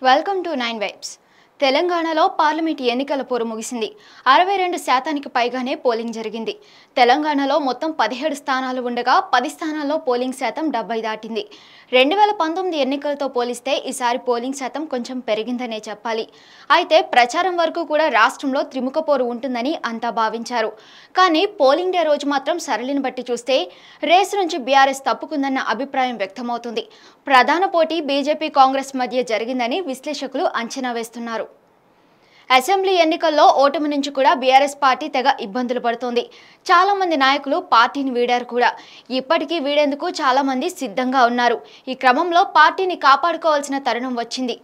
Welcome to 9 Vibes. తెలంగాణలో parliament ఎన్నికల పోరు ముగిసింది అరవై రెండు శాతానికి పైగానే పోలింగ్ జరిగింది తెలంగాణలో మొత్తం పదిహేడు స్థానాలు ఉండగా పది స్థానాల్లో పోలింగ్ శాతం డెబ్బై దాటింది రెండు వేల పంతొమ్మిది ఎన్నికలతో పోలిస్తే ఈసారి పోలింగ్ శాతం కొంచెం పెరిగిందనే చెప్పాలి అయితే ప్రచారం వరకు కూడా రాష్ట్రంలో త్రిముఖ పోరు ఉంటుందని అంతా భావించారు కానీ పోలింగ్ డే రోజు మాత్రం సరళిని బట్టి చూస్తే రేసు నుంచి బీఆర్ఎస్ తప్పుకుందన్న అభిప్రాయం వ్యక్తమవుతుంది ప్రధాన పోటీ బీజేపీ కాంగ్రెస్ మధ్య జరిగిందని విశ్లేషకులు అంచనా వేస్తున్నారు అసెంబ్లీ ఎన్నికల్లో ఓటమి నుంచి కూడా బీఆర్ఎస్ పార్టీ తెగ ఇబ్బందులు పడుతోంది చాలామంది నాయకులు పార్టీని వీడారు కూడా ఇప్పటికీ వీడేందుకు చాలామంది సిద్ధంగా ఉన్నారు ఈ క్రమంలో పార్టీని కాపాడుకోవాల్సిన తరుణం వచ్చింది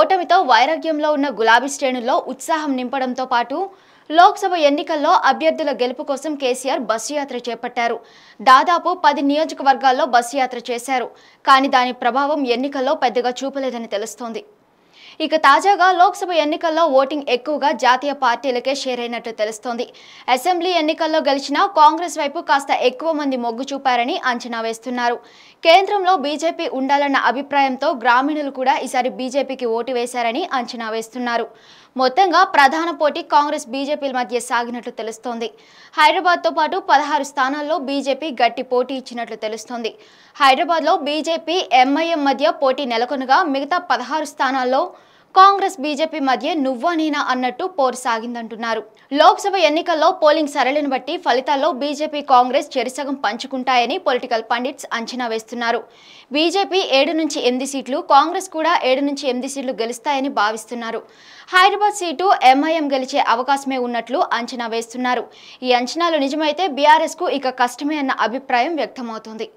ఓటమితో వైరాగ్యంలో ఉన్న గులాబీ శ్రేణుల్లో ఉత్సాహం నింపడంతో పాటు లోక్సభ ఎన్నికల్లో అభ్యర్థుల గెలుపు కోసం కేసీఆర్ బస్సు యాత్ర చేపట్టారు దాదాపు పది నియోజకవర్గాల్లో బస్సు యాత్ర చేశారు కానీ దాని ప్రభావం ఎన్నికల్లో పెద్దగా చూపలేదని తెలుస్తోంది ఇక తాజాగా లోక్సభ ఎన్నికల్లో ఓటింగ్ ఎక్కువగా జాతీయ పార్టీలకే షేర్ అయినట్లు తెలుస్తోంది అసెంబ్లీ ఎన్నికల్లో గెలిచిన కాంగ్రెస్ వైపు కాస్త ఎక్కువ మంది మొగ్గు చూపారని అంచనా వేస్తున్నారు కేంద్రంలో బీజేపీ ఉండాలన్న అభిప్రాయంతో గ్రామీణులు కూడా ఈసారి బీజేపీకి ఓటు వేశారని అంచనా వేస్తున్నారు మొత్తంగా ప్రధాన పోటీ కాంగ్రెస్ బీజేపీల మధ్య సాగినట్లు తెలుస్తోంది హైదరాబాద్తో పాటు పదహారు స్థానాల్లో బీజేపీ గట్టి పోటీ ఇచ్చినట్లు తెలుస్తోంది హైదరాబాద్లో బీజేపీ ఎంఐఎం మధ్య పోటీ నెలకొనగా మిగతా పదహారు స్థానాల్లో కాంగ్రెస్ బీజేపీ మధ్య నువ్వా నేనా అన్నట్టు పోరు సాగిందంటున్నారు లోక్సభ ఎన్నికల్లో పోలింగ్ సరళిని బట్టి ఫలితాల్లో బీజేపీ కాంగ్రెస్ చెరిసగం పంచుకుంటాయని పొలిటికల్ పండిట్స్ అంచనా వేస్తున్నారు బీజేపీ ఏడు నుంచి ఎనిమిది సీట్లు కాంగ్రెస్ కూడా ఏడు నుంచి ఎనిమిది సీట్లు గెలుస్తాయని భావిస్తున్నారు హైదరాబాద్ సీటు ఎంఐఎం గెలిచే అవకాశమే ఉన్నట్లు అంచనా వేస్తున్నారు ఈ అంచనాలు నిజమైతే బీఆర్ఎస్కు ఇక కష్టమే అన్న అభిప్రాయం వ్యక్తమవుతోంది